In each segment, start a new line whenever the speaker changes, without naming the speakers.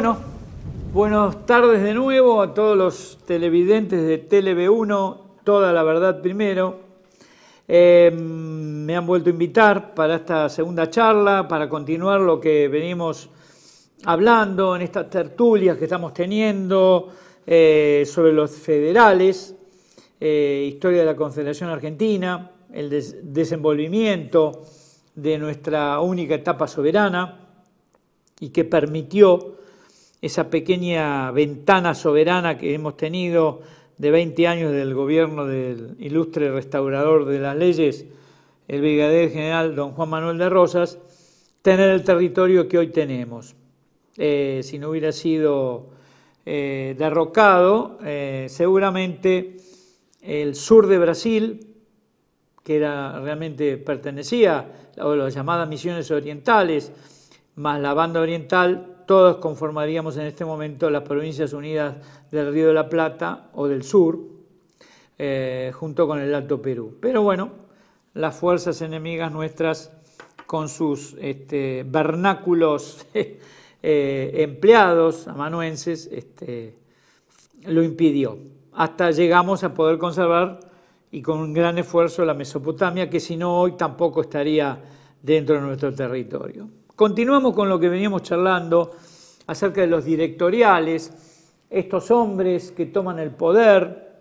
Bueno, buenas tardes de nuevo a todos los televidentes de TeleV1, toda la verdad primero. Eh, me han vuelto a invitar para esta segunda charla, para continuar lo que venimos hablando en estas tertulias que estamos teniendo eh, sobre los federales, eh, historia de la Confederación Argentina, el desenvolvimiento de nuestra única etapa soberana y que permitió esa pequeña ventana soberana que hemos tenido de 20 años del gobierno del ilustre restaurador de las leyes, el brigadier general don Juan Manuel de Rosas, tener el territorio que hoy tenemos. Eh, si no hubiera sido eh, derrocado, eh, seguramente el sur de Brasil, que era, realmente pertenecía a las llamadas misiones orientales, más la banda oriental, todos conformaríamos en este momento las provincias unidas del Río de la Plata o del Sur, eh, junto con el Alto Perú. Pero bueno, las fuerzas enemigas nuestras con sus este, vernáculos eh, empleados amanuenses este, lo impidió. Hasta llegamos a poder conservar y con un gran esfuerzo la Mesopotamia, que si no hoy tampoco estaría dentro de nuestro territorio. Continuamos con lo que veníamos charlando acerca de los directoriales, estos hombres que toman el poder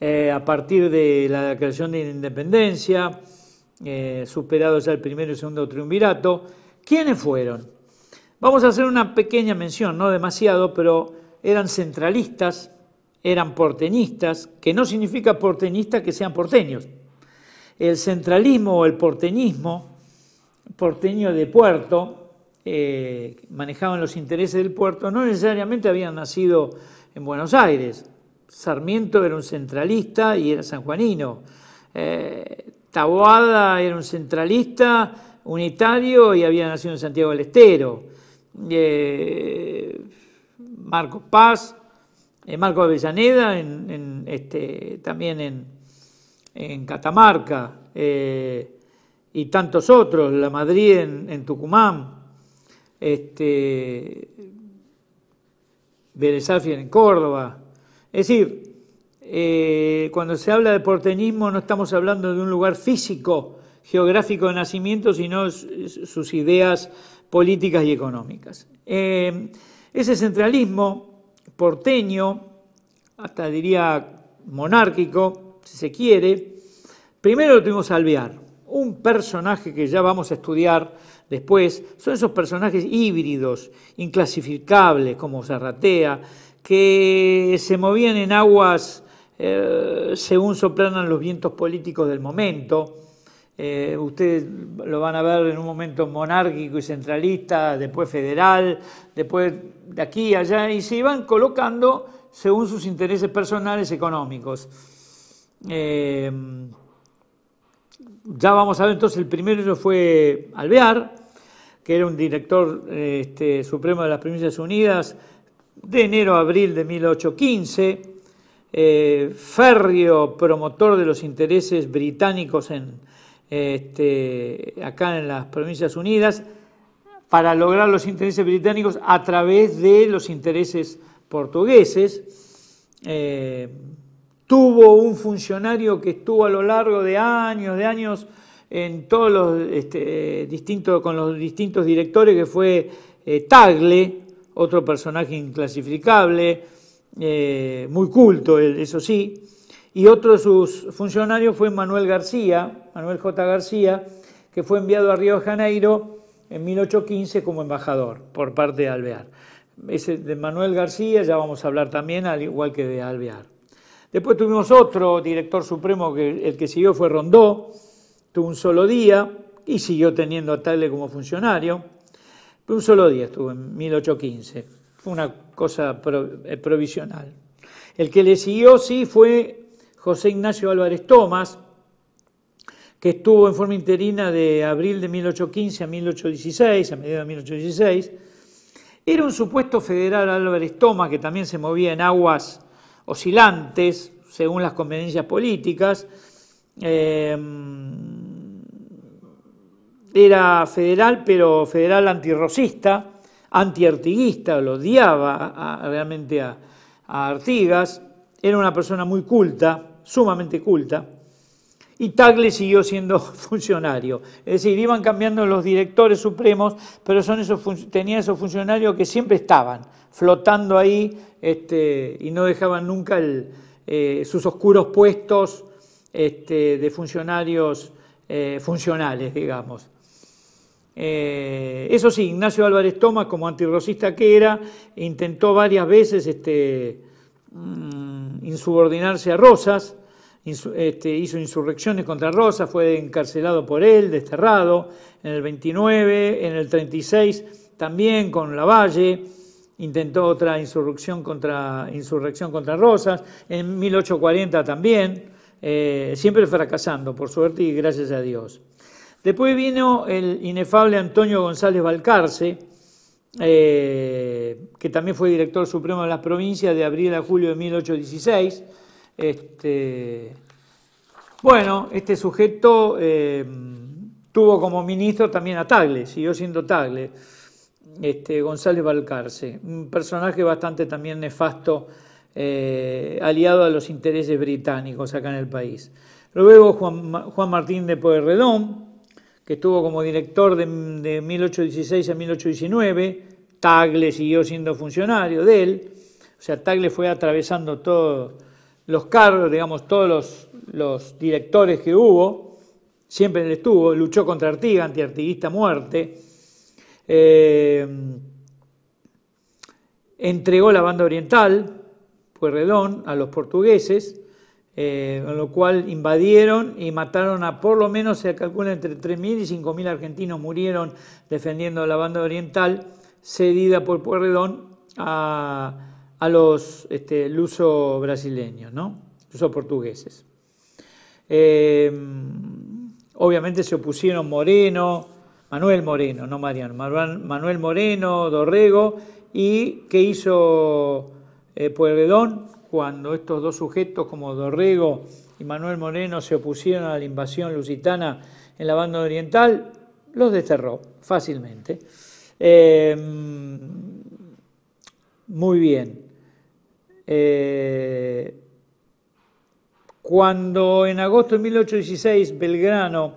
eh, a partir de la declaración de independencia, eh, superados ya el primero y segundo triunvirato. ¿Quiénes fueron? Vamos a hacer una pequeña mención, no demasiado, pero eran centralistas, eran porteñistas, que no significa porteñistas que sean porteños. El centralismo o el porteñismo porteño de puerto, eh, manejaban los intereses del puerto, no necesariamente habían nacido en Buenos Aires. Sarmiento era un centralista y era sanjuanino. Eh, Taboada era un centralista unitario y había nacido en Santiago del Estero. Eh, Marcos Paz, ...Marcos Marco Avellaneda este, también en, en Catamarca y tantos otros, la Madrid en, Tucumán, este, en Córdoba. Es decir, eh, cuando se habla de porteñismo no estamos hablando de un lugar físico, geográfico de nacimiento, sino sus ideas políticas y económicas. Eh, ese centralismo porteño, hasta diría monárquico, si se quiere, primero lo tuvimos que alvear un personaje que ya vamos a estudiar después, son esos personajes híbridos, inclasificables, como Zarratea, que se movían en aguas eh, según soplanan los vientos políticos del momento. Eh, ustedes lo van a ver en un momento monárquico y centralista, después federal, después de aquí y allá, y se iban colocando según sus intereses personales económicos. Eh, ya vamos a ver entonces, el primero fue Alvear, que era un director eh, este, supremo de las Provincias Unidas de enero a abril de 1815, eh, promotor de los intereses británicos en, eh, este, acá en las Provincias Unidas, para lograr los intereses británicos a través de los intereses portugueses. Eh, tuvo un funcionario que estuvo a lo largo de años, de años, este, con los distintos directores, que fue eh, Tagle, otro personaje inclasificable, eh, muy culto, eso sí, y otro de sus funcionarios fue Manuel García, Manuel J. García, que fue enviado a Río de Janeiro en 1815 como embajador por parte de Alvear. de Manuel García ya vamos a hablar también, al igual que de Alvear. Después tuvimos otro director supremo que el que siguió fue Rondó, tuvo un solo día y siguió teniendo a Tale como funcionario. Un solo día estuvo en 1815, fue una cosa eh, provisional. El que le siguió sí fue José Ignacio Álvarez Tomás, que estuvo en forma interina de abril de 1815 a 1816, a mediados de 1816. Era un supuesto federal Álvarez Tomás que también se movía en aguas oscilantes según las conveniencias políticas. Em, era federal, pero federal antirrocista, antiartiguista, lo odiaba realmente a, Artigas. Era una persona muy culta, sumamente culta. Y Tagle siguió siendo funcionario. Es decir, iban cambiando los directores supremos, pero son esos tenía esos funcionarios que siempre estaban flotando ahí este, y no dejaban nunca eh, sus oscuros puestos este, de funcionarios eh, funcionales, digamos. Eh, eso sí, Ignacio Álvarez Tomás, como antirrosista que era, intentó varias veces este, mm, insubordinarse a Rosas, hizo insurrecciones contra Rosas, fue encarcelado por él, desterrado, en el 29, en el 36 también con Lavalle, intentó otra insurrección contra, insurrección contra Rosas, en 1840 también, eh, siempre fracasando, por suerte y gracias a Dios. Después vino el inefable Antonio González Balcarce, eh, que también fue director supremo de las provincias de abril a julio de 1816. Este, bueno, este sujeto eh, tuvo como ministro también a Tagle, siguió siendo Tagle. Este, González Balcarce, un personaje bastante también nefasto, eh, aliado a los intereses británicos acá en el país. Luego Juan, Martín de Pueyrredón, que estuvo como director de, 1816 a 1819, Tagle siguió siendo funcionario de él, o sea, Tagle fue atravesando todos los cargos, digamos, todos los, directores que hubo, siempre estuvo, luchó contra Artiga, antiartiguista muerte, Em, entregó la banda oriental, Pueyrredón, a los portugueses, eh, con lo cual invadieron y mataron a por lo menos, se calcula, entre 3.000 y 5.000 argentinos murieron defendiendo la banda oriental, cedida por Pueyrredón a, los este, luso brasileños, ¿no? portugueses. Em, obviamente se opusieron Moreno, Manuel Moreno, no Mariano, Manuel Moreno, Dorrego, y qué hizo eh, cuando estos dos sujetos como Dorrego y Manuel Moreno se opusieron a la invasión lusitana en la banda oriental, los desterró fácilmente. Em, muy bien. Eh, cuando en agosto de 1816 Belgrano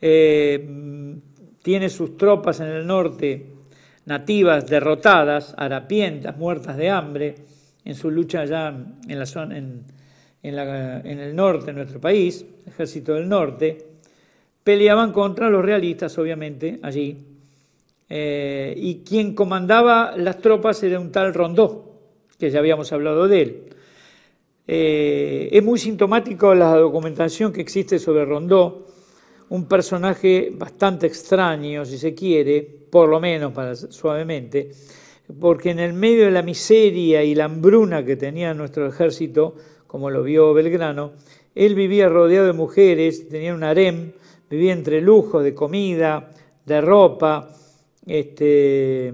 eh, tiene sus tropas en el norte nativas derrotadas, harapientas, muertas de hambre, en su lucha allá en, la zona, en, el norte de nuestro país, ejército del norte, peleaban contra los realistas, obviamente, allí. Eh, y quien comandaba las tropas era un tal Rondó, que ya habíamos hablado de él. Eh, es muy sintomático la documentación que existe sobre Rondó, un personaje bastante extraño, si se quiere, por lo menos para, suavemente, porque en el medio de la miseria y la hambruna que tenía nuestro ejército, como lo vio Belgrano, él vivía rodeado de mujeres, tenía un harem, vivía entre lujo de comida, de ropa, este,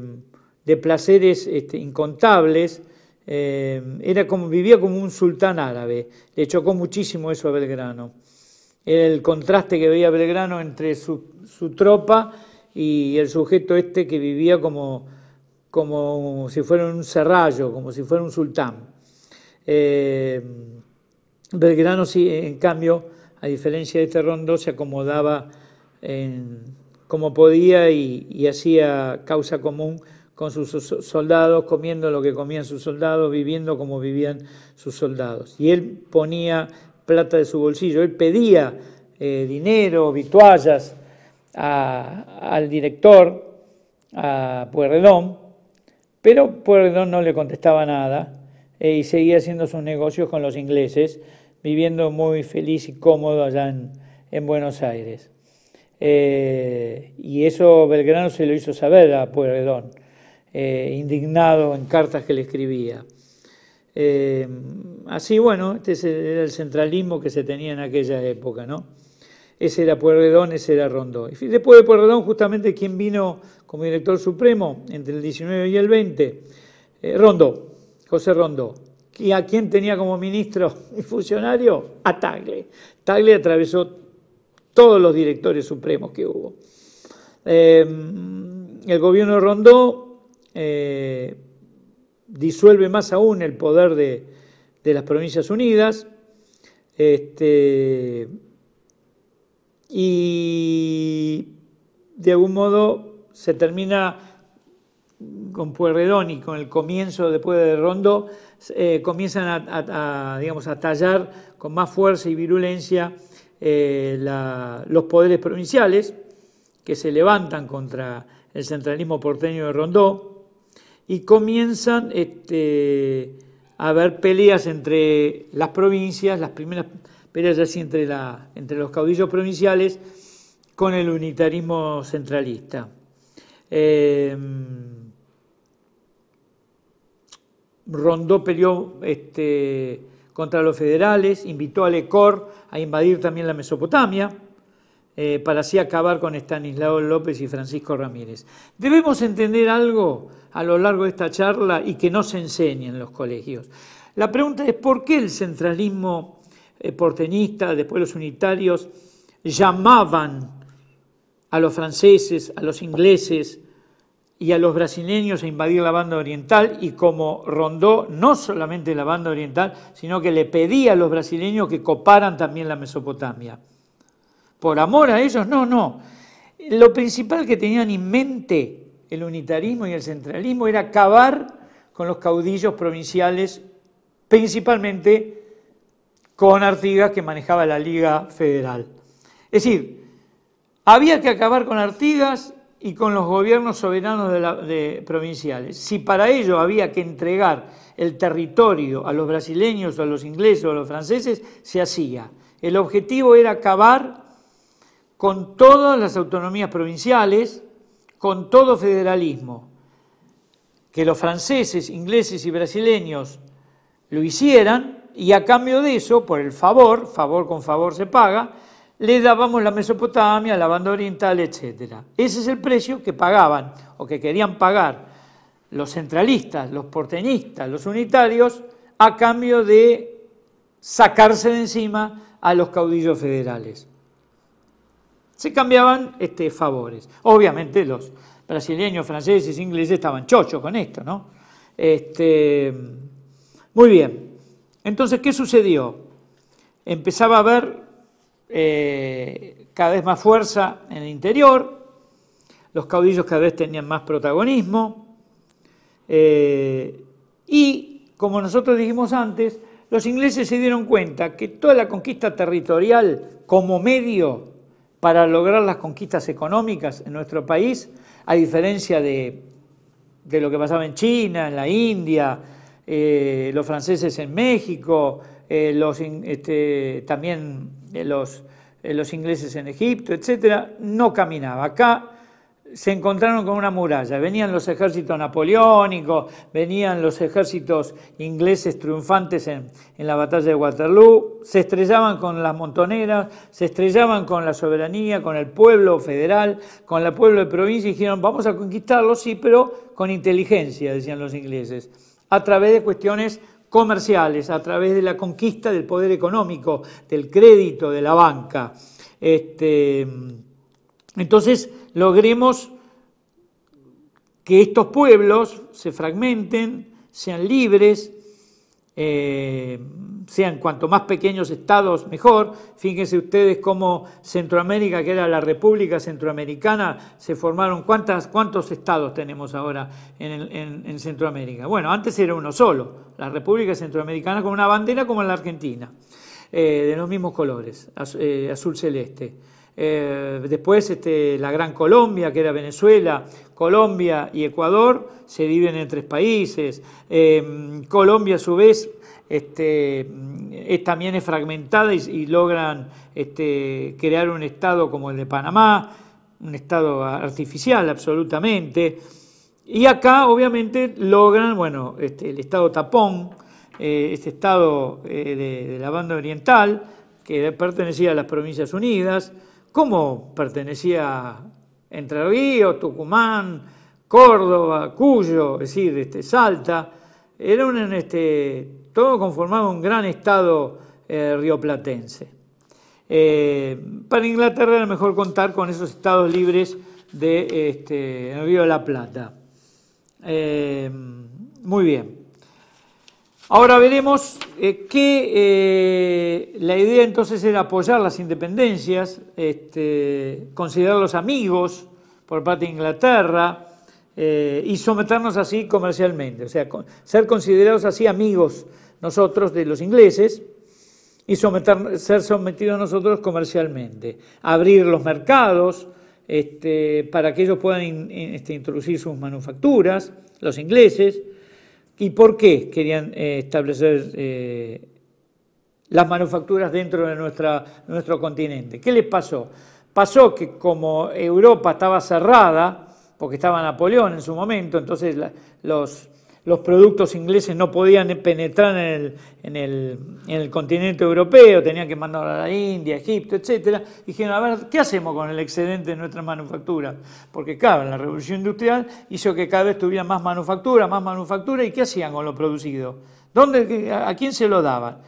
de placeres este, incontables. Eh, era como, vivía como un sultán árabe. Le chocó muchísimo eso a Belgrano el contraste que veía Belgrano entre su, tropa y el sujeto este que vivía como, como si fuera un serrallo, como si fuera un sultán. Eh, Belgrano, sí, en cambio, a diferencia de este rondo, se acomodaba como podía y, y hacía causa común con sus soldados, comiendo lo que comían sus soldados, viviendo como vivían sus soldados. Y él ponía plata de su bolsillo. Él pedía eh, dinero, vituallas al director, a Pueyrredón, pero Pueyrredón no le contestaba nada eh, y seguía haciendo sus negocios con los ingleses, viviendo muy feliz y cómodo allá en, Buenos Aires. Eh, y eso Belgrano se lo hizo saber a Pueyrredón, indignado en cartas que le escribía. Eh, así, bueno, este era el centralismo que se tenía en aquella época, ¿no? Ese era Pueyrredón, ese era Rondó. Y después de Pueyrredón, justamente, ¿quién vino como director supremo entre el 19 y el 20? Eh, Rondó, José Rondó. ¿Y a quién tenía como ministro y funcionario? A Tagle. Tagle atravesó todos los directores supremos que hubo. Eh, el gobierno de Rondó disuelve más aún el poder de, las Provincias Unidas. Este, y de algún modo se termina con Pueyrredón y con el comienzo después de Rondó eh, comienzan a, tallar con más fuerza y virulencia eh, los poderes provinciales que se levantan contra el centralismo porteño de Rondó y comienzan este, a haber peleas entre las provincias, las primeras peleas así entre, entre los caudillos provinciales con el unitarismo centralista. Em, Rondó peleó este, contra los federales, invitó a Lecor a invadir también la Mesopotamia. Eh, para así acabar con Estanislao López y Francisco Ramírez. Debemos entender algo a lo largo de esta charla y que no se enseñe en los colegios. La pregunta es por qué el centralismo portenista, eh, porteñista, después los unitarios, llamaban a los franceses, a los ingleses y a los brasileños a invadir la banda oriental y como rondó no solamente la banda oriental, sino que le pedía a los brasileños que coparan también la Mesopotamia por amor a ellos, no, no. Lo principal que tenían en mente el unitarismo y el centralismo era acabar con los caudillos provinciales, principalmente con Artigas que manejaba la Liga Federal. Es decir, había que acabar con Artigas y con los gobiernos soberanos de provinciales. Si para ello había que entregar el territorio a los brasileños, o a los ingleses, o a los franceses, se hacía. El objetivo era acabar con todas las autonomías provinciales, con todo federalismo. Que los franceses, ingleses y brasileños lo hicieran y a cambio de eso, por el favor, favor con favor se paga, le dábamos la Mesopotamia, la banda oriental, etc. Ese es el precio que pagaban o que querían pagar los centralistas, los porteñistas, los unitarios, a cambio de sacarse de encima a los caudillos federales se cambiaban este, favores. Obviamente los brasileños, franceses, ingleses estaban chochos con esto, ¿no? Este, muy bien. Entonces, ¿qué sucedió? Empezaba a haber eh, cada vez más fuerza en el interior, los caudillos cada vez tenían más protagonismo, eh, y como nosotros dijimos antes, los ingleses se dieron cuenta que toda la conquista territorial como medio para lograr las conquistas económicas en nuestro país, a diferencia de, lo que pasaba en China, en la India, eh, los franceses en México, eh, este, también eh, los, los ingleses en Egipto, etc., no caminaba. Acá se encontraron con una muralla. Venían los ejércitos napoleónicos, venían los ejércitos ingleses triunfantes en, en, la batalla de Waterloo, se estrellaban con las montoneras, se estrellaban con la soberanía, con el pueblo federal, con el pueblo de provincia y dijeron, vamos a conquistarlos, sí, pero con inteligencia, decían los ingleses, a través de cuestiones comerciales, a través de la conquista del poder económico, del crédito, de la banca. Este, entonces, logremos que estos pueblos se fragmenten, sean libres, eh, sean cuanto más pequeños estados mejor. Fíjense ustedes cómo Centroamérica, que era la República Centroamericana, se formaron. ¿Cuántos estados tenemos ahora en, Centroamérica? Bueno, antes era uno solo, la República Centroamericana con una bandera como en la Argentina, eh, de los mismos colores, eh, azul celeste. Eh, después este, la Gran Colombia, que era Venezuela, Colombia y Ecuador, se dividen en tres países. Em, Colombia, a su vez, este, también es fragmentada y, logran este, crear un Estado como el de Panamá, un Estado artificial absolutamente. Y acá, obviamente, logran, el Estado tapón, eh, este Estado eh, de la banda oriental, que pertenecía a las Provincias Unidas, como pertenecía Entre Ríos, Tucumán, Córdoba, Cuyo, es decir, este, Salta, era un, este, todo conformaba un gran estado río eh, rioplatense. Eh, para Inglaterra era mejor contar con esos estados libres de este, Río de la Plata. Eh, muy bien. Ahora veremos eh, que eh, la idea entonces era apoyar las independencias, este, considerarlos amigos por parte de Inglaterra eh, y someternos así comercialmente, o sea, ser considerados así amigos nosotros de los ingleses y ser sometidos nosotros comercialmente, abrir los mercados este, para que ellos puedan este, introducir sus manufacturas, los ingleses, ¿Y por qué querían eh, establecer eh, las manufacturas dentro de nuestro continente? ¿Qué les pasó? Pasó que como Europa estaba cerrada, porque estaba Napoleón en su momento, entonces los los productos ingleses no podían penetrar en el, continente europeo, tenían que mandar a la India, Egipto, etc. Dijeron, a ver, ¿qué hacemos con el excedente de nuestra manufactura? Porque claro, la revolución industrial hizo que cada vez tuviera más manufactura, más manufactura, ¿y qué hacían con lo producido? ¿Dónde, ¿A quién se lo daban?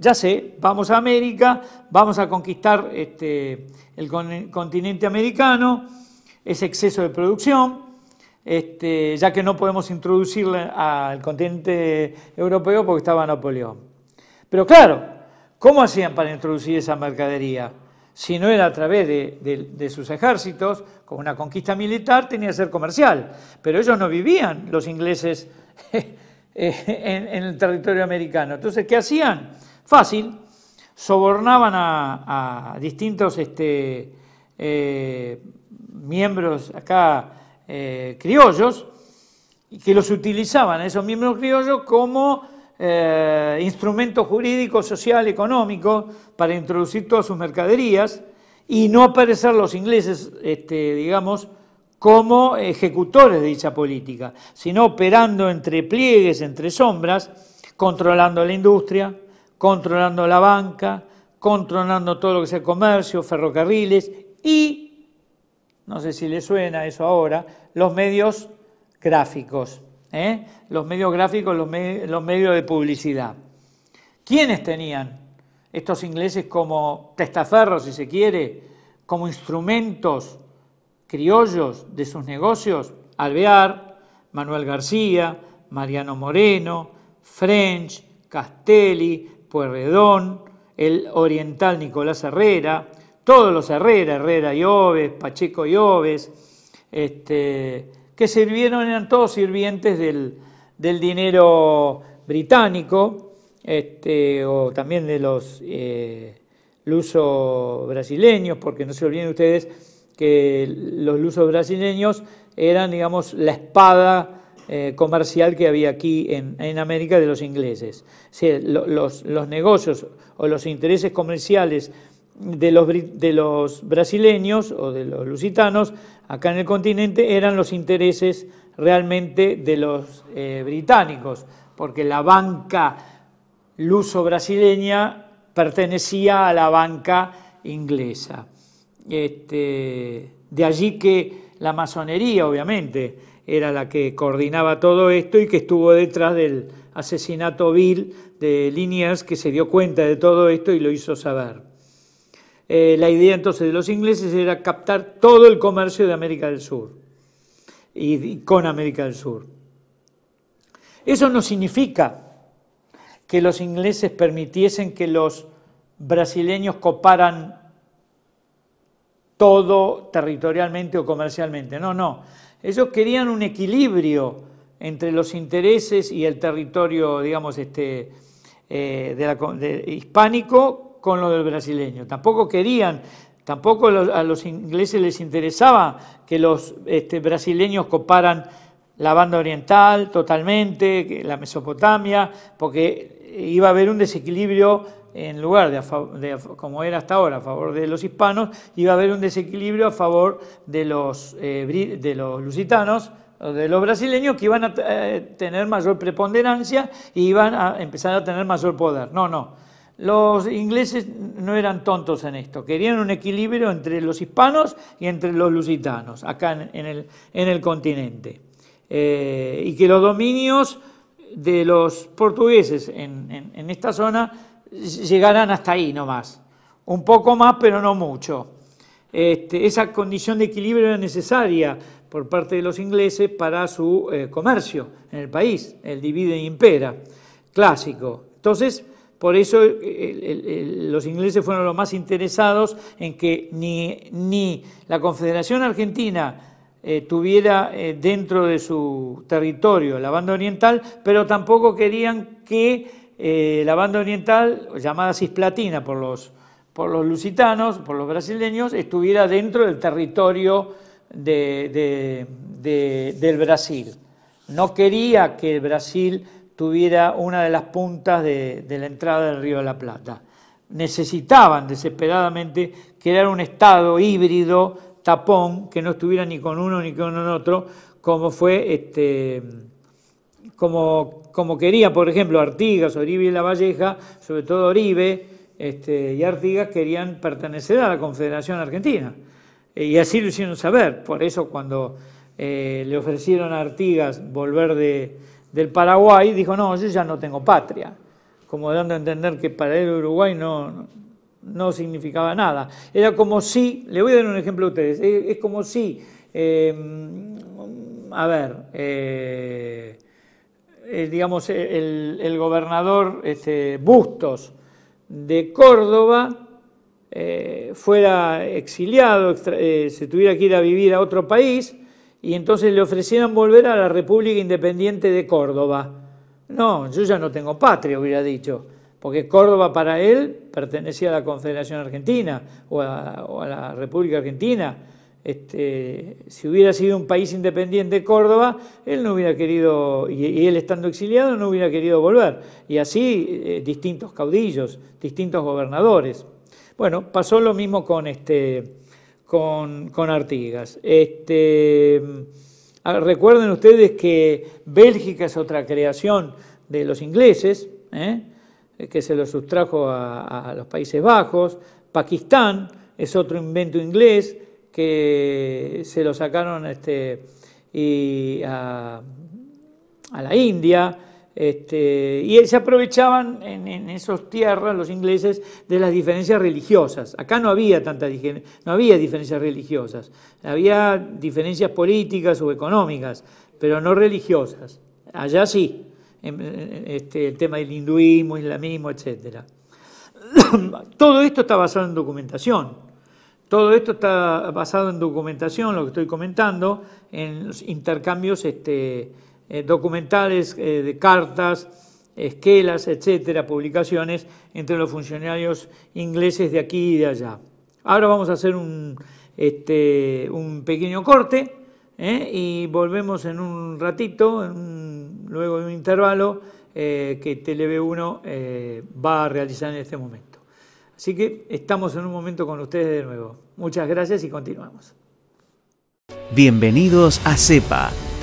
Ya sé, vamos a América, vamos a conquistar este, el continente americano, ese exceso de producción, este, ya que no podemos introducirle al continente europeo porque estaba Napoleón. Pero claro, ¿cómo hacían para introducir esa mercadería? Si no era a través de, sus ejércitos, con una conquista militar tenía que ser comercial, pero ellos no vivían, los ingleses, eh, en, el territorio americano. Entonces, ¿qué hacían? Fácil, sobornaban a, distintos este, eh, miembros acá eh, criollos y que los utilizaban esos mismos criollos como eh, instrumento jurídico, social, económico para introducir todas sus mercaderías y no aparecer los ingleses, este, digamos, como ejecutores de dicha política, sino operando entre pliegues, entre sombras, controlando la industria, controlando la banca, controlando todo lo que sea comercio, ferrocarriles y, no sé si le suena eso ahora, ¿eh? los medios gráficos, los medios gráficos, los, medios de publicidad. ¿Quiénes tenían estos ingleses como testaferros, si se quiere, como instrumentos criollos de sus negocios? Alvear, Manuel García, Mariano Moreno, French, Castelli, Puerredón, el oriental Nicolás Herrera, todos los Herrera, Herrera y Oves, Pacheco y Oves, este, que sirvieron, eran todos sirvientes del, dinero británico, este, o también de los eh, brasileños, porque no se olviden ustedes que los lusos brasileños eran, digamos, la espada eh, comercial que había aquí en, América de los ingleses. los, los negocios o los intereses comerciales de los, de los brasileños o de los lusitanos acá en el continente eran los intereses realmente de los eh, británicos, porque la banca luso-brasileña pertenecía a la banca inglesa. Este, de allí que la masonería, obviamente, era la que coordinaba todo esto y que estuvo detrás del asesinato vil de Liniers, que se dio cuenta de todo esto y lo hizo saber. Eh, la idea entonces de los ingleses era captar todo el comercio de América del Sur y, con América del Sur. Eso no significa que los ingleses permitiesen que los brasileños coparan todo territorialmente o comercialmente. No, no. Ellos querían un equilibrio entre los intereses y el territorio, digamos, este, eh, de la, de, hispánico con lo del brasileño. Tampoco querían, tampoco a los ingleses les interesaba que los este, brasileños coparan la banda oriental totalmente, la Mesopotamia, porque iba a haber un desequilibrio en lugar de, como era hasta ahora a favor de los hispanos, iba a haber un desequilibrio a favor de los, eh, de los lusitanos de los brasileños que iban a eh, tener mayor preponderancia y iban a empezar a tener mayor poder. No, no. Los ingleses no eran tontos en esto, querían un equilibrio entre los hispanos y entre los lusitanos, acá en, el, continente. Eh, y que los dominios de los portugueses en, esta zona llegaran hasta ahí nomás, un poco más pero no mucho. Este, esa condición de equilibrio era necesaria por parte de los ingleses para su eh, comercio en el país, el divide y impera, clásico. Entonces, por eso eh, los ingleses fueron los más interesados en que ni, ni la Confederación Argentina eh, tuviera eh, dentro de su territorio la banda oriental, pero tampoco querían que la banda oriental, llamada cisplatina por los, por los lusitanos, por los brasileños, estuviera dentro del territorio del Brasil. No quería que el Brasil tuviera una de las puntas de, la entrada del río de la Plata. Necesitaban desesperadamente crear un estado híbrido, tapón, que no estuviera ni con uno ni con otro, como fue este, como, como quería, por ejemplo, Artigas, Oribe y La Valleja, sobre todo Oribe este, y Artigas querían pertenecer a la Confederación Argentina. Eh, y así lo hicieron saber. Por eso cuando eh, le ofrecieron a Artigas volver de, del Paraguay dijo, no, yo ya no tengo patria, como dando a entender que para él Uruguay no, significaba nada. Era como si, le voy a dar un ejemplo a ustedes, es, como si, em, a ver, eh, eh, digamos, el, gobernador este, Bustos de Córdoba eh, fuera exiliado, se tuviera que ir a vivir a otro país, y entonces le ofrecieron volver a la República Independiente de Córdoba. No, yo ya no tengo patria, hubiera dicho, porque Córdoba para él pertenecía a la Confederación Argentina o a, la República Argentina. Este, si hubiera sido un país independiente Córdoba, él no hubiera querido, y, él estando exiliado no hubiera querido volver. Y así eh, distintos caudillos, distintos gobernadores. Bueno, pasó lo mismo con este con, Artigas. Este, ah, recuerden ustedes que Bélgica es otra creación de los ingleses, ¿eh? Eh, que se lo sustrajo a, los Países Bajos, Pakistán es otro invento inglés que se lo sacaron este, a la India, este, y se aprovechaban en, en esas tierras los ingleses de las diferencias religiosas. Acá no había tantas no había diferencias religiosas, había diferencias políticas o económicas, pero no religiosas. Allá sí, este, el tema del hinduismo, islamismo, etc. Todo esto está basado en documentación. Todo esto está basado en documentación, lo que estoy comentando, en los intercambios este, eh, documentales eh, de cartas, esquelas, etcétera, publicaciones entre los funcionarios ingleses de aquí y de allá. Ahora vamos a hacer un, este, un pequeño corte ¿eh? y volvemos en un ratito, luego de un intervalo que TLB1 va a realizar en este momento. Así que estamos en un momento con ustedes de nuevo. Muchas gracias y continuamos. Bienvenidos a CEPA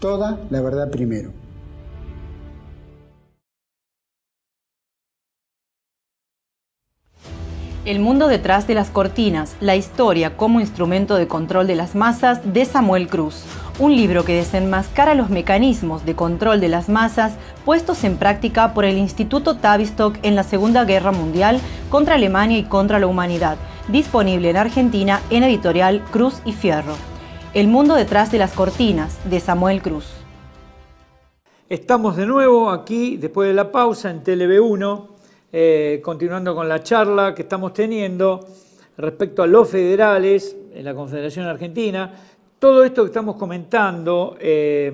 toda la verdad primero. El mundo detrás de las cortinas, la historia como instrumento de control de las masas de Samuel Cruz, un libro que desenmascara los mecanismos de control de las masas puestos en práctica por el Instituto Tavistock en la Segunda Guerra Mundial contra Alemania y contra la humanidad, disponible en Argentina en editorial Cruz y Fierro. El mundo detrás de las cortinas, de Samuel Cruz. Estamos de nuevo aquí, después de la pausa, en TLB1, eh, continuando con la charla que estamos teniendo respecto a los federales en la Confederación Argentina. Todo esto que estamos comentando eh,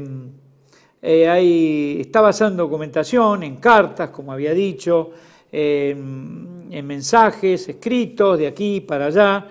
eh, está basado en documentación, en cartas, como había dicho, en mensajes escritos de aquí para allá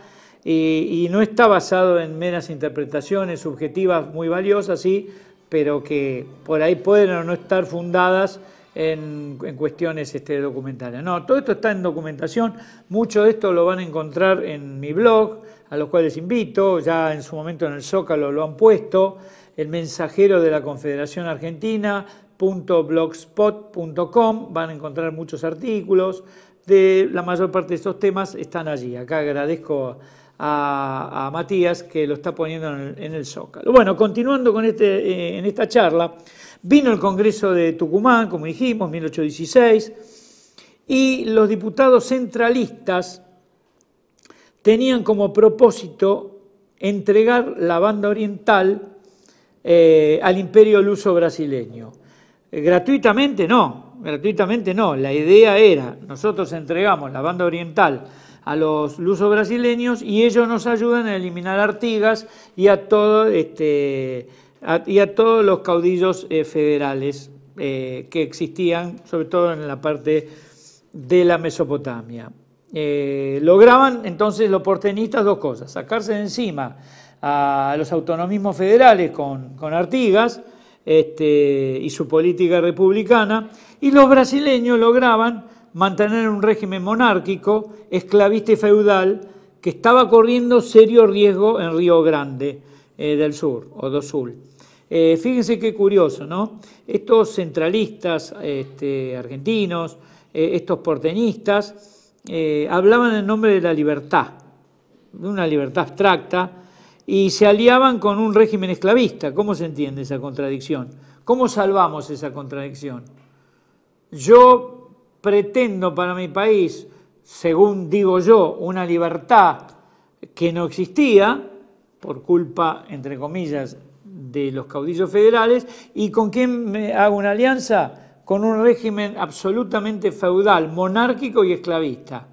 y, no está basado en meras interpretaciones subjetivas muy valiosas, sí, pero que por ahí pueden o no estar fundadas en, cuestiones este, documentales. No, todo esto está en documentación, mucho de esto lo van a encontrar en mi blog, a los cuales invito, ya en su momento en el Zócalo lo han puesto, el mensajero de la Confederación Argentina, .blogspot.com, van a encontrar muchos artículos, de la mayor parte de estos temas están allí. Acá agradezco a, Matías que lo está poniendo en el, zócalo. Bueno, continuando con este, eh, en esta charla, vino el Congreso de Tucumán, como dijimos, 1816, y los diputados centralistas tenían como propósito entregar la banda oriental eh, al imperio luso brasileño. gratuitamente no, gratuitamente no. La idea era, nosotros entregamos la banda oriental a los luso-brasileños y ellos nos ayudan a eliminar Artigas y a, este, todos los caudillos eh, federales eh, que existían, sobre todo en la parte de la Mesopotamia. Eh, lograban entonces los portenistas dos cosas, sacarse de encima a los autonomismos federales con, Artigas este, y su política republicana, y los brasileños lograban mantener un régimen monárquico, esclavista y feudal que estaba corriendo serio riesgo en Río Grande eh, del Sur o do Sul. Eh, fíjense qué curioso, ¿no? Estos centralistas este, argentinos, eh, estos porteñistas, hablaban en nombre de la libertad, de una libertad abstracta, y se aliaban con un régimen esclavista. ¿Cómo se entiende esa contradicción? ¿Cómo salvamos esa contradicción? Yo pretendo para mi país, según digo yo, una libertad que no existía, por culpa, entre comillas, de los caudillos federales, y con quién me hago una alianza? Con un régimen absolutamente feudal, monárquico y esclavista.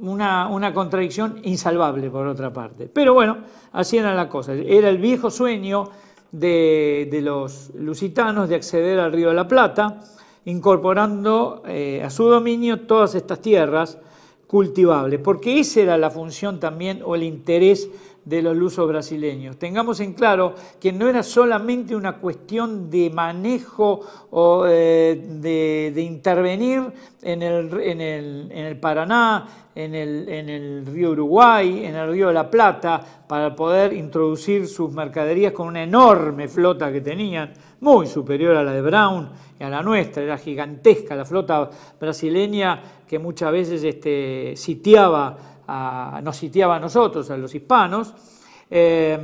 Una, contradicción insalvable por otra parte. Pero bueno, así era la cosa. Era el viejo sueño de los lusitanos de acceder al Río de la Plata incorporando eh, a su dominio todas estas tierras cultivables, porque esa era la función también o el interés de los lusos brasileños. Tengamos en claro que no era solamente una cuestión de manejo o eh, de, intervenir en el, en el, Paraná, en el, en el, río Uruguay, en el río de la Plata, para poder introducir sus mercaderías con una enorme flota que tenían, muy superior a la de Brown y a la nuestra, era gigantesca la flota brasileña que muchas veces este, sitiaba nos sitiaba a nosotros, a los hispanos, eh,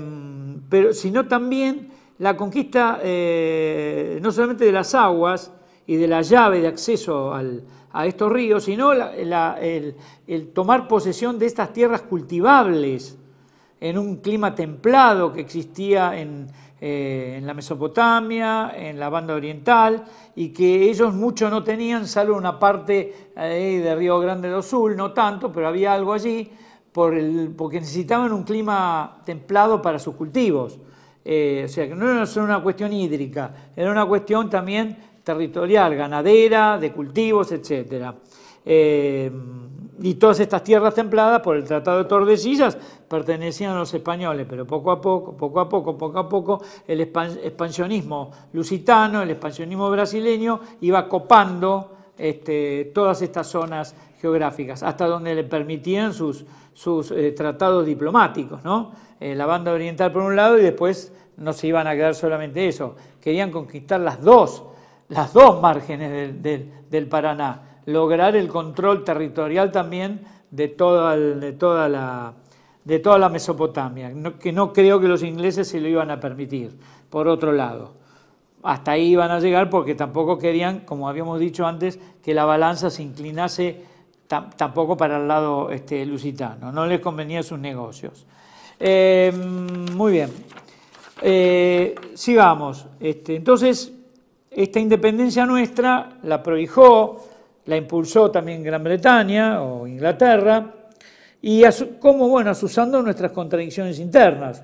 pero, sino también la conquista eh, no solamente de las aguas y de la llave de acceso a estos ríos, sino el, tomar posesión de estas tierras cultivables en un clima templado que existía en, eh, en la Mesopotamia, en la banda oriental, y que ellos mucho no tenían, salvo una parte eh, de Río Grande do Sul, no tanto, pero había algo allí, por porque necesitaban un clima templado para sus cultivos. Eh, o sea, que no era solo una cuestión hídrica, era una cuestión también territorial, ganadera, de cultivos, etcétera. Eh, y todas estas tierras templadas por el Tratado de Tordesillas pertenecían a los españoles, pero poco a poco, poco a poco, poco a poco, el expansionismo lusitano, el expansionismo brasileño iba copando este, todas estas zonas geográficas, hasta donde le permitían sus, eh, tratados diplomáticos, ¿no? Eh, la banda oriental por un lado y después no se iban a quedar solamente eso, querían conquistar las dos, las dos márgenes del Paraná lograr el control territorial también de toda, de toda, la, de toda la Mesopotamia, que no creo que los ingleses se lo iban a permitir, por otro lado. Hasta ahí iban a llegar porque tampoco querían, como habíamos dicho antes, que la balanza se inclinase tampoco para el lado este, lusitano, no les convenía sus negocios. Em, muy bien, eh, sigamos. Este, entonces, esta independencia nuestra la prohijó la impulsó también Gran Bretaña o Inglaterra, y como, bueno, asusando nuestras contradicciones internas,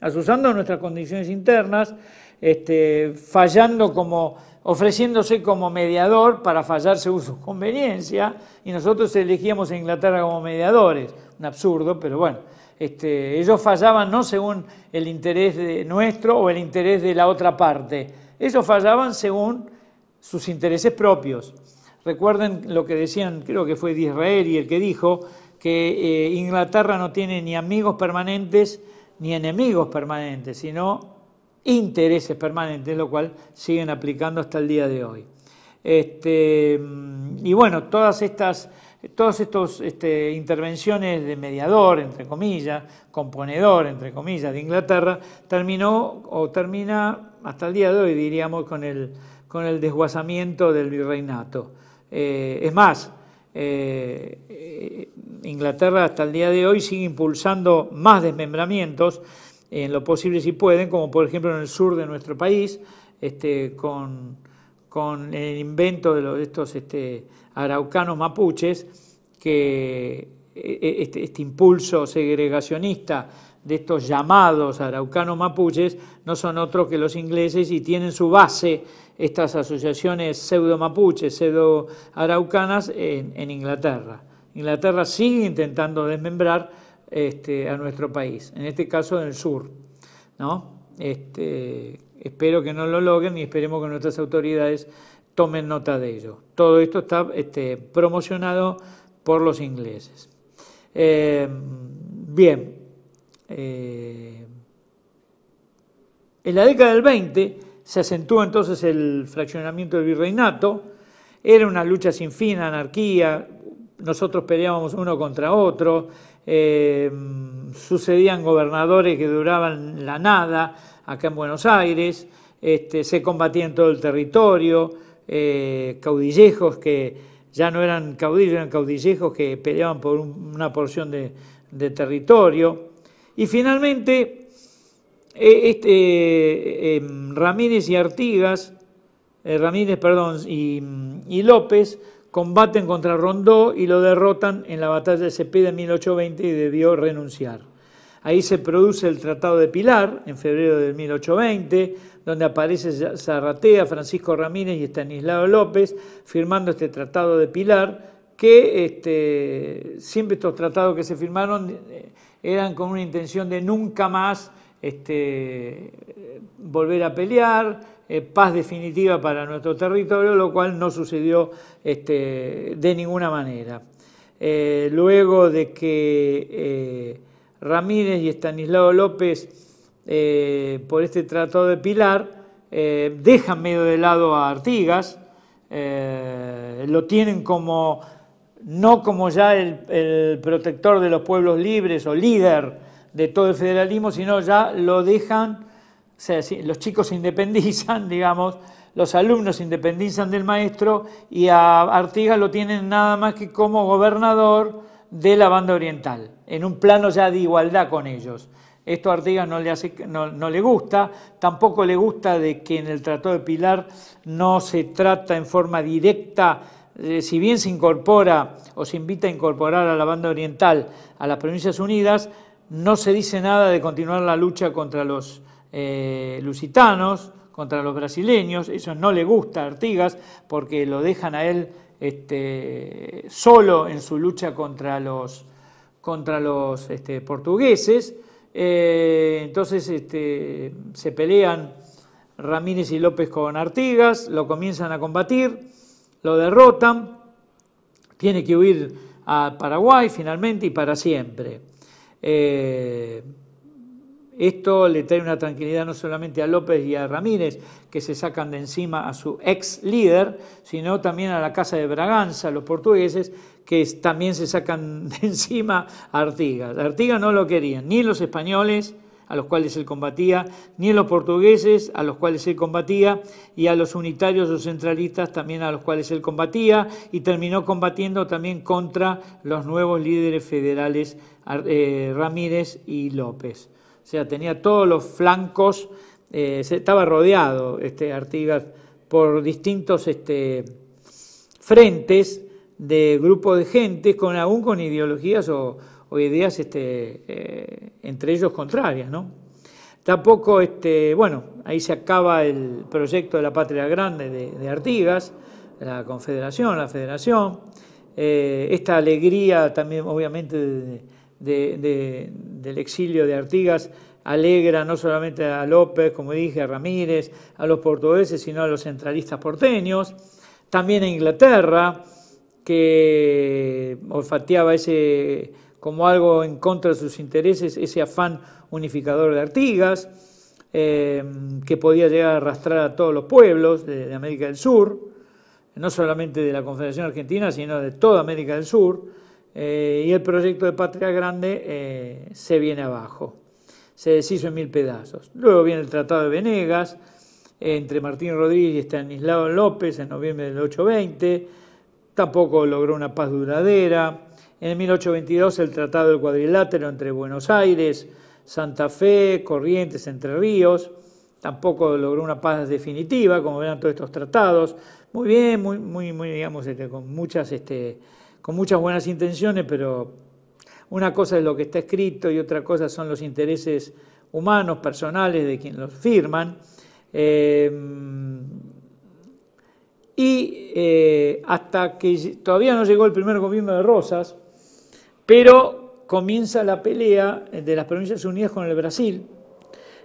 asusando nuestras condiciones internas, este, fallando como, ofreciéndose como mediador para fallar según su conveniencia, y nosotros elegíamos a Inglaterra como mediadores, un absurdo, pero bueno, este, ellos fallaban no según el interés de nuestro o el interés de la otra parte, ellos fallaban según sus intereses propios. Recuerden lo que decían, creo que fue Israel y el que dijo que eh, Inglaterra no tiene ni amigos permanentes ni enemigos permanentes, sino intereses permanentes, lo cual siguen aplicando hasta el día de hoy. Este, mm, y bueno, todas estas todas este, intervenciones de mediador, entre comillas, componedor, entre comillas, de Inglaterra, terminó o termina hasta el día de hoy, diríamos, con el, con el desguazamiento del virreinato. Eh, es más, eh, eh, Inglaterra hasta el día de hoy sigue impulsando más desmembramientos, en lo posible si pueden, como por ejemplo en el sur de nuestro país, este, con, el invento de, estos este, araucanos mapuches, que e, e, este, este impulso segregacionista de estos llamados araucanos mapuches no son otros que los ingleses y tienen su base estas asociaciones pseudo mapuches, pseudo araucanas en, Inglaterra. Inglaterra sigue intentando desmembrar este, a nuestro país, en este caso el sur. ¿no? Este, espero que no lo logren y esperemos que nuestras autoridades tomen nota de ello. Todo esto está este, promocionado por los ingleses. Eh, bien, eh, en la década del 20 se acentuó entonces el fraccionamiento del virreinato, era una lucha sin fin, anarquía, nosotros peleábamos uno contra otro, eh, sucedían gobernadores que duraban la nada acá en Buenos Aires, este, se combatía en todo el territorio, eh, caudillejos que ya no eran caudillos, eran caudillejos que peleaban por una porción de territorio. Y finalmente, eh, este, eh, em, Ramírez y Artigas, eh, Ramírez, perdón, y, López combaten contra Rondó y lo derrotan en la batalla de Cepeda en 1820 y debió renunciar. Ahí se produce el Tratado de Pilar, en febrero de 1820, donde aparece Zarratea, Francisco Ramírez y Estanislao López firmando este Tratado de Pilar, que este, siempre estos tratados que se firmaron eran con una intención de nunca más este, volver a pelear, eh, paz definitiva para nuestro territorio, lo cual no sucedió este, de ninguna manera. Eh, luego de que eh, Ramírez y Estanislao López, por este tratado de Pilar, dejan medio de lado a Artigas, lo tienen como no como ya el, protector de los pueblos libres o líder de todo el federalismo, sino ya lo dejan, o los chicos se independizan, digamos, los alumnos se independizan del maestro y a Artigas lo tienen nada más que como gobernador de la banda oriental, en un plano ya de igualdad con ellos. Esto a Artigas no le, hace, no, no le gusta, tampoco le gusta de que en el Tratado de Pilar no se trata en forma directa eh, si bien se incorpora o se invita a incorporar a la banda oriental a las Provincias Unidas, no se dice nada de continuar la lucha contra los eh, lusitanos, contra los brasileños, eso no le gusta a Artigas porque lo dejan a él este, solo en su lucha contra los, contra los este, portugueses. Eh, entonces este, se pelean Ramírez y López con Artigas, lo comienzan a combatir lo derrotan, tiene que huir a Paraguay finalmente y para siempre. Eh, esto le trae una tranquilidad no solamente a López y a Ramírez, que se sacan de encima a su ex líder, sino también a la Casa de Braganza, los portugueses, que también se sacan de encima a Artigas. Artigas no lo querían, ni los españoles, a los cuales él combatía, ni a los portugueses, a los cuales él combatía, y a los unitarios o centralistas también a los cuales él combatía, y terminó combatiendo también contra los nuevos líderes federales eh, Ramírez y López. O sea, tenía todos los flancos, eh, estaba rodeado este Artigas por distintos este, frentes de grupos de gente, con, aún con ideologías o, hoy ideas este, eh, entre ellos contrarias, ¿no? Tampoco, este, bueno, ahí se acaba el proyecto de la Patria Grande de, Artigas, la Confederación, la Federación, eh, esta alegría también, obviamente, del exilio de Artigas, alegra no solamente a López, como dije, a Ramírez, a los portugueses, sino a los centralistas porteños, también a Inglaterra, que olfateaba ese como algo en contra de sus intereses ese afán unificador de Artigas, eh, que podía llegar a arrastrar a todos los pueblos de, América del Sur, no solamente de la Confederación Argentina, sino de toda América del Sur, eh, y el proyecto de Patria Grande eh, se viene abajo, se deshizo en mil pedazos. Luego viene el Tratado de Venegas, entre Martín Rodríguez y Estanislao López en noviembre del 820, tampoco logró una paz duradera, en 1822 el Tratado del Cuadrilátero entre Buenos Aires, Santa Fe, Corrientes, Entre Ríos, tampoco logró una paz definitiva, como verán todos estos tratados, muy bien, muy, muy, digamos, este, con, muchas, este, con muchas buenas intenciones, pero una cosa es lo que está escrito y otra cosa son los intereses humanos, personales de quien los firman. Eh, y eh, hasta que todavía no llegó el primer gobierno de Rosas, pero comienza la pelea de las Provincias Unidas con el Brasil.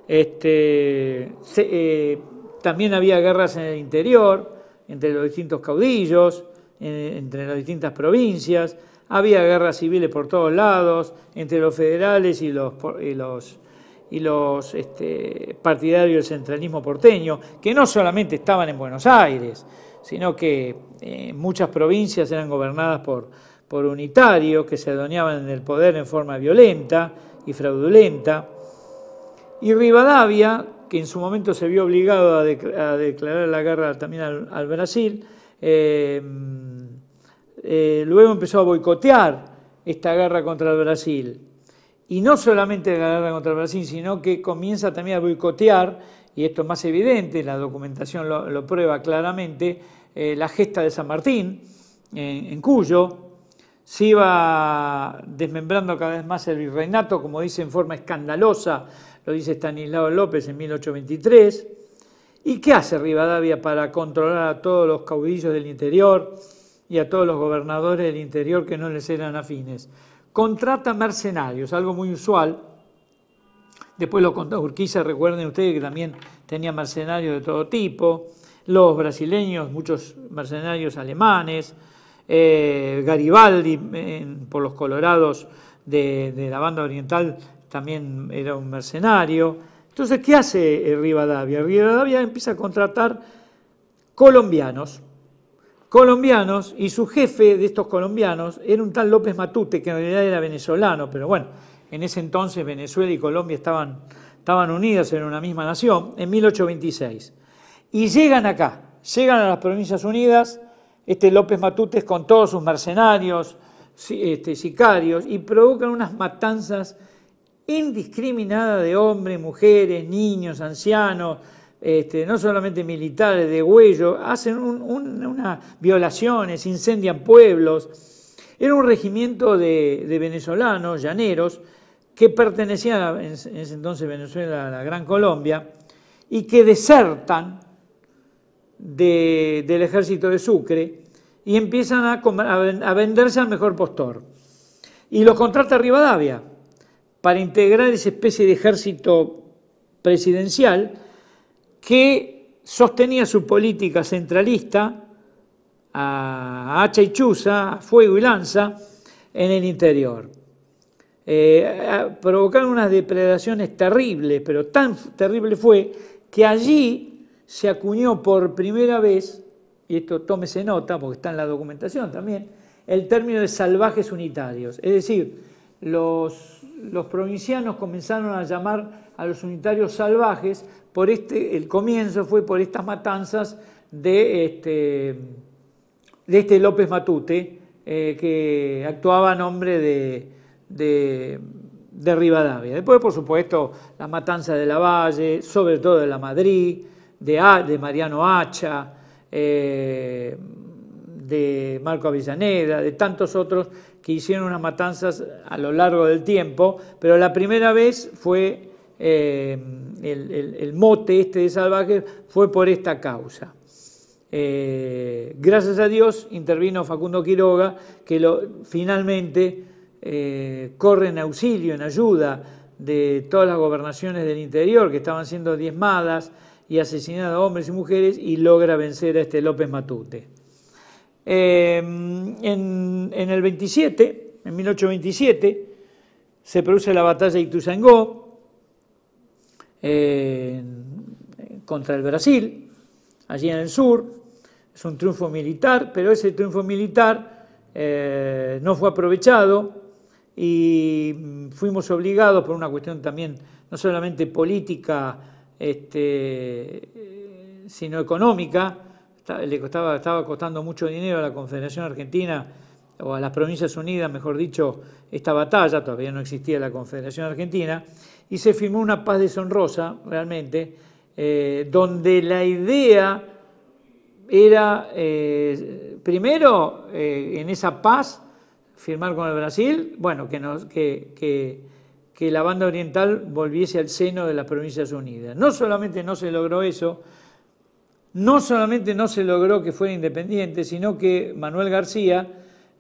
Este, eh, también había guerras en el interior, entre los distintos caudillos, entre las distintas provincias. Había guerras civiles por todos lados, entre los federales y los, este, partidarios del centralismo porteño, que no solamente estaban en Buenos Aires, sino que eh, muchas provincias eran gobernadas por por unitarios que se en el poder en forma violenta y fraudulenta, y Rivadavia, que en su momento se vio obligado a, declarar la guerra también al, Brasil, eh, eh, luego empezó a boicotear esta guerra contra el Brasil. Y no solamente la guerra contra el Brasil, sino que comienza también a boicotear, y esto es más evidente, la documentación lo, prueba claramente, eh, la gesta de San Martín en Cuyo, se iba desmembrando cada vez más el virreinato, como dice en forma escandalosa, lo dice Stanislao López en 1823. ¿Y qué hace Rivadavia para controlar a todos los caudillos del interior y a todos los gobernadores del interior que no les eran afines? Contrata mercenarios, algo muy usual. Después lo contó Urquiza, recuerden ustedes que también tenía mercenarios de todo tipo, los brasileños, muchos mercenarios alemanes, eh, Garibaldi por los Colorados de, la banda oriental también era un mercenario. Entonces, ¿qué hace eh, Rivadavia? Rivadavia empieza a contratar colombianos, colombianos, y su jefe de estos colombianos era un tal López Matute, que en realidad era venezolano, pero bueno, en ese entonces Venezuela y Colombia estaban, estaban unidas en una misma nación, en 1826. Y llegan acá, llegan a las Provincias Unidas, este López Matutes con todos sus mercenarios, este, sicarios, y provocan unas matanzas indiscriminadas de hombres, mujeres, niños, ancianos, este, no solamente militares, de huello, hacen unas violaciones, incendian pueblos. Era un regimiento de, venezolanos, llaneros, que pertenecía en, ese entonces Venezuela a la Gran Colombia, y que desertan del ejército de Sucre y empiezan a, venderse al mejor postor. Y los contrata Rivadavia para integrar esa especie de ejército presidencial que sostenía su política centralista a hacha y chuza, a fuego y lanza, en el interior. Eh, provocaron unas depredaciones terribles, pero tan terrible fue que allí se acuñó por primera vez, y esto tómese nota porque está en la documentación también, el término de salvajes unitarios. Es decir, los, provincianos comenzaron a llamar a los unitarios salvajes, por este, el comienzo fue por estas matanzas de este, este López Matute, eh, que actuaba a nombre de, de Rivadavia. Después, por supuesto, la matanza de la Valle, sobre todo de la Madrid, de, Mariano Hacha, eh, de Marco Avellaneda, de tantos otros que hicieron unas matanzas a lo largo del tiempo, pero la primera vez fue eh, el, mote este de salvaje fue por esta causa. Eh, gracias a Dios intervino Facundo Quiroga, que lo, finalmente corre en auxilio, en ayuda de todas las gobernaciones del interior que estaban siendo diezmadas, y asesinado a hombres y mujeres y logra vencer a este López Matute. Em, en, el 27, en 1827, se produce la batalla de Ituzaingó contra el Brasil, allí en el sur. Es un triunfo militar, pero ese triunfo militar eh, no fue aprovechado y mm, fuimos obligados por una cuestión también no solamente política, este, sino económica. Le costaba, estaba costando mucho dinero a la Confederación Argentina o a las Provincias Unidas, mejor dicho, esta batalla, todavía no existía la Confederación Argentina, y se firmó una paz deshonrosa, realmente, eh, donde la idea era, eh, primero, eh, en esa paz, firmar con el Brasil, bueno, que, nos, que, que que la banda oriental volviese al seno de las Provincias Unidas. No solamente no se logró eso, no solamente no se logró que fuera independiente, sino que Manuel García,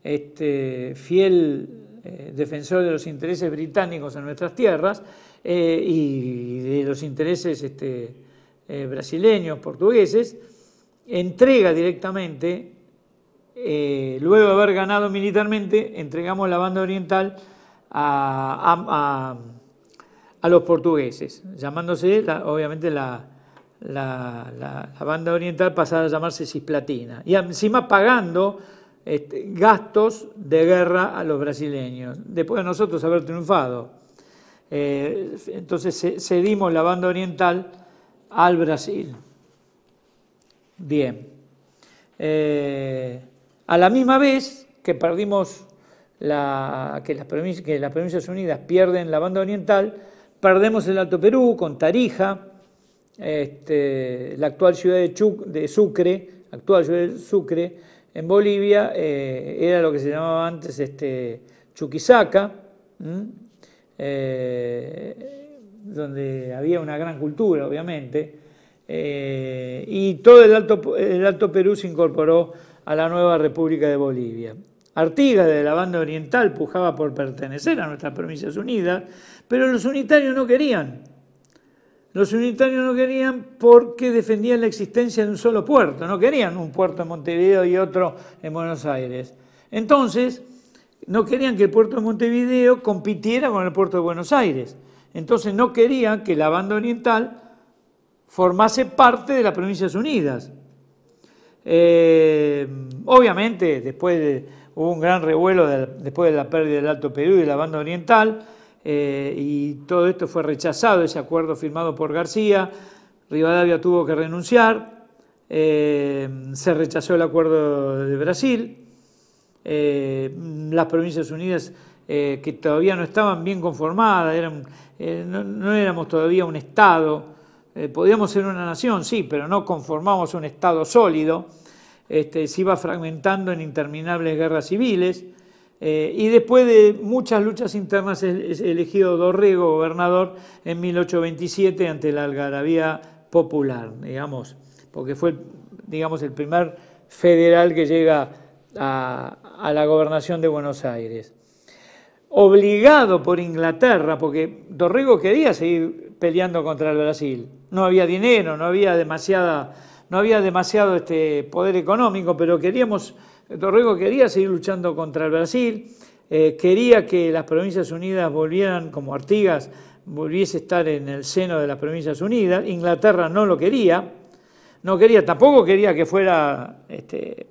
este, fiel eh, defensor de los intereses británicos en nuestras tierras eh, y de los intereses este, eh, brasileños, portugueses, entrega directamente, luego de haber ganado militarmente, entregamos la banda oriental a, los portugueses, llamándose obviamente la, banda oriental pasada a llamarse Cisplatina, y encima pagando este, gastos de guerra a los brasileños, después de nosotros haber triunfado. Eh, entonces cedimos la banda oriental al Brasil. Bien. Eh, a la misma vez que perdimos que, las que provincias unidas pierden la banda oriental, perdemos el Alto Perú con Tarija, este, la actual ciudad de, de, Sucre, actual de Sucre, en Bolivia eh, era lo que se llamaba antes este, Chuquisaca, eh, donde había una gran cultura, obviamente, eh, y todo el Alto, el Alto Perú se incorporó a la nueva República de Bolivia. Artigas de la banda oriental pujaba por pertenecer a nuestras provincias unidas, pero los unitarios no querían. Los unitarios no querían porque defendían la existencia de un solo puerto, no querían un puerto en Montevideo y otro en Buenos Aires. Entonces, no querían que el puerto de Montevideo compitiera con el puerto de Buenos Aires. Entonces, no querían que la banda oriental formase parte de las Provincias Unidas. Eh, obviamente, después de hubo un gran revuelo después de la pérdida del Alto Perú y de la banda oriental, eh, y todo esto fue rechazado, ese acuerdo firmado por García, Rivadavia tuvo que renunciar, eh, se rechazó el acuerdo de Brasil, eh, las Provincias Unidas que todavía no estaban bien conformadas, no, éramos todavía un Estado, podíamos ser una nación, sí, pero no conformamos un Estado sólido, este, se iba fragmentando en interminables guerras civiles. Eh, y después de muchas luchas internas es elegido Dorrego gobernador en 1827 ante la Algarabía Popular, digamos, porque fue digamos, el primer federal que llega a, a la gobernación de Buenos Aires. Obligado por Inglaterra, porque Dorrego quería seguir peleando contra el Brasil, no había dinero, no había demasiada no había demasiado este poder económico, pero queríamos, Torrego quería seguir luchando contra el Brasil, eh, quería que las Provincias Unidas volvieran, como Artigas, volviese a estar en el seno de las Provincias Unidas, Inglaterra no lo quería, no quería, tampoco quería que fuera, este,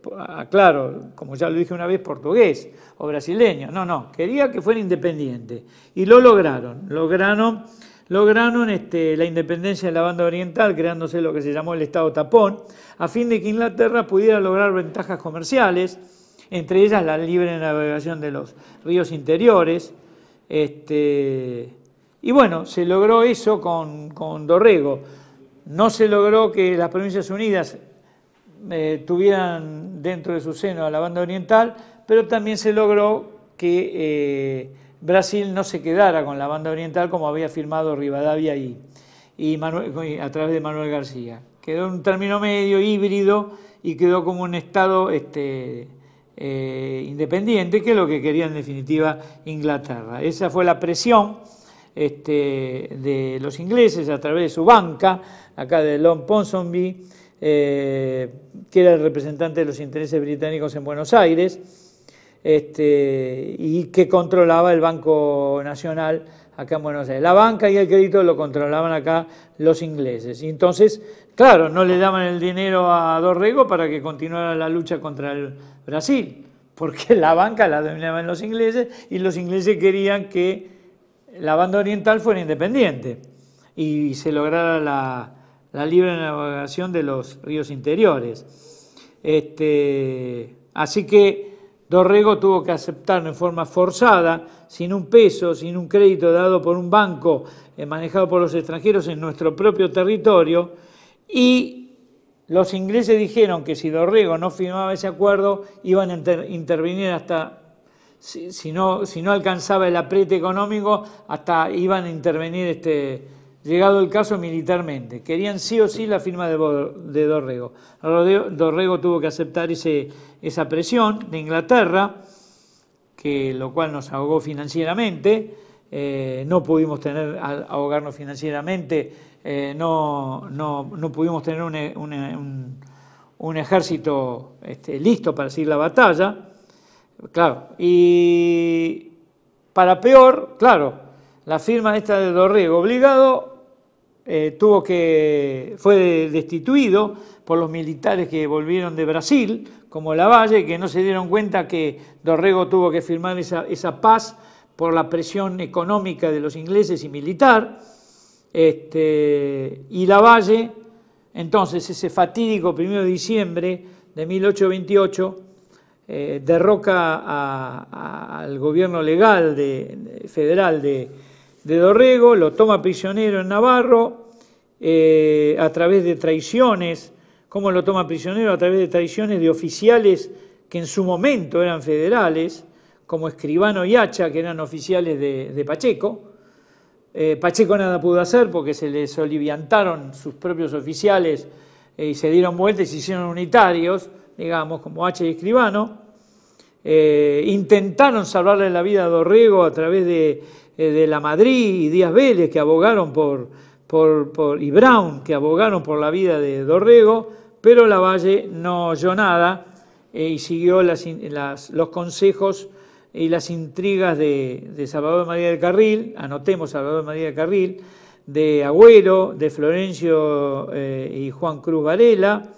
claro, como ya lo dije una vez, portugués o brasileño, no, no, quería que fuera independiente. Y lo lograron, lograron lograron este, la independencia de la banda oriental, creándose lo que se llamó el Estado Tapón, a fin de que Inglaterra pudiera lograr ventajas comerciales, entre ellas la libre navegación de los ríos interiores. Este, y bueno, se logró eso con, Dorrego. No se logró que las Provincias Unidas eh, tuvieran dentro de su seno a la banda oriental, pero también se logró que... Eh, Brasil no se quedara con la banda oriental como había firmado Rivadavia y, a través de Manuel García. Quedó un término medio híbrido y quedó como un estado este, eh, independiente, que es lo que quería en definitiva Inglaterra. Esa fue la presión este, de los ingleses a través de su banca, acá de Long Ponsonby, eh, que era el representante de los intereses británicos en Buenos Aires este, y que controlaba el Banco Nacional acá en Buenos Aires. La banca y el crédito lo controlaban acá los ingleses. Y entonces, claro, no le daban el dinero a Dorrego para que continuara la lucha contra el Brasil, porque la banca la dominaban los ingleses y los ingleses querían que la banda oriental fuera independiente y se lograra la, libre navegación de los ríos interiores. Este, así que Dorrego tuvo que aceptarlo en forma forzada, sin un peso, sin un crédito dado por un banco eh, manejado por los extranjeros en nuestro propio territorio, y los ingleses dijeron que si Dorrego no firmaba ese acuerdo, iban a intervenir hasta, si, no, si no alcanzaba el apriete económico, hasta iban a intervenir este, llegado el caso militarmente. Querían sí o sí la firma de, Dorrego. Dorrego tuvo que aceptar ese, esa presión de Inglaterra, que, lo cual nos ahogó financieramente. Eh, no pudimos tener, ahogarnos financieramente, eh, no, no, pudimos tener un, ejército este, listo para seguir la batalla. Claro, y para peor, claro, la firma esta de Dorrego, obligado eh, tuvo que, fue destituido por los militares que volvieron de Brasil, como Lavalle, que no se dieron cuenta que Dorrego tuvo que firmar esa, paz por la presión económica de los ingleses y militar. Este, y Lavalle, entonces, ese fatídico 1 de diciembre de 1828, eh, derroca al gobierno legal de, federal de, de Dorrego, lo toma prisionero en Navarro eh, a través de traiciones, cómo lo toma prisionero a través de traiciones de oficiales que en su momento eran federales, como Escribano y Hacha, que eran oficiales de, Pacheco. Eh, Pacheco nada pudo hacer porque se les oliviantaron sus propios oficiales eh, y se dieron vueltas y se hicieron unitarios, digamos, como Hacha y Escribano. Eh, intentaron salvarle la vida a Dorrego a través de, eh, la Madrid y Díaz Vélez que abogaron por, por, y Brown que abogaron por la vida de Dorrego, pero Lavalle no oyó nada eh, y siguió los consejos y las intrigas de, Salvador María del Carril, anotemos Salvador María del Carril, de Agüero, de Florencio y Juan Cruz Varela,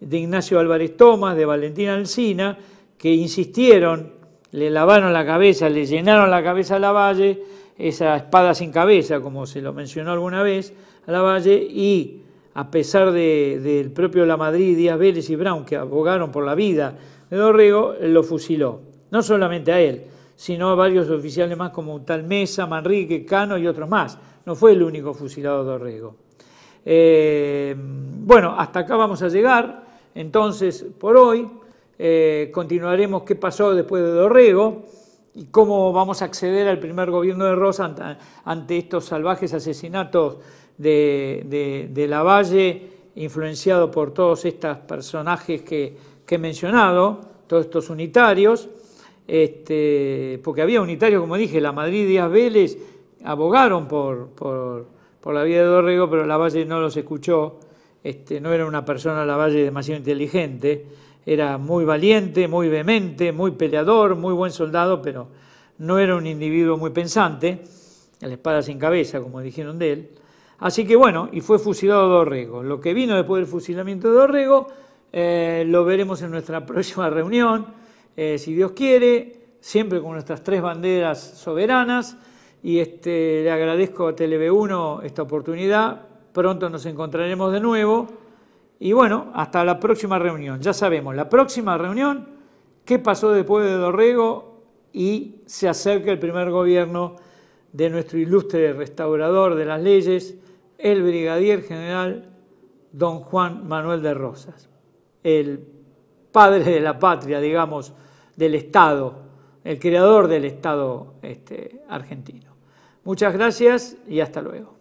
de Ignacio Álvarez Tomás, de Valentina Alsina que insistieron, le lavaron la cabeza, le llenaron la cabeza a Lavalle, esa espada sin cabeza, como se lo mencionó alguna vez, a Lavalle, y a pesar del de, propio La Madrid, Díaz Vélez y Brown, que abogaron por la vida de Dorrego, lo fusiló. No solamente a él, sino a varios oficiales más como tal Mesa, Manrique, Cano y otros más. No fue el único fusilado Dorrego. Eh, bueno, hasta acá vamos a llegar, entonces, por hoy. Eh, continuaremos qué pasó después de Dorrego y cómo vamos a acceder al primer gobierno de Rosa ante, estos salvajes asesinatos de, Lavalle, influenciado por todos estos personajes que, he mencionado, todos estos unitarios, este, porque había unitarios, como dije, la Madrid y Vélez abogaron por, la vida de Dorrego, pero Lavalle no los escuchó, este, no era una persona Lavalle demasiado inteligente. Era muy valiente, muy vehemente, muy peleador, muy buen soldado, pero no era un individuo muy pensante, la espada sin cabeza, como dijeron de él. Así que bueno, y fue fusilado Dorrego. Lo que vino después del fusilamiento de Dorrego eh, lo veremos en nuestra próxima reunión, eh, si Dios quiere, siempre con nuestras tres banderas soberanas. Y este, le agradezco a TLB1 esta oportunidad. Pronto nos encontraremos de nuevo. Y bueno, hasta la próxima reunión. Ya sabemos, la próxima reunión, qué pasó después de Dorrego y se acerca el primer gobierno de nuestro ilustre restaurador de las leyes, el brigadier general don Juan Manuel de Rosas, el padre de la patria, digamos, del Estado, el creador del Estado este, argentino. Muchas gracias y hasta luego.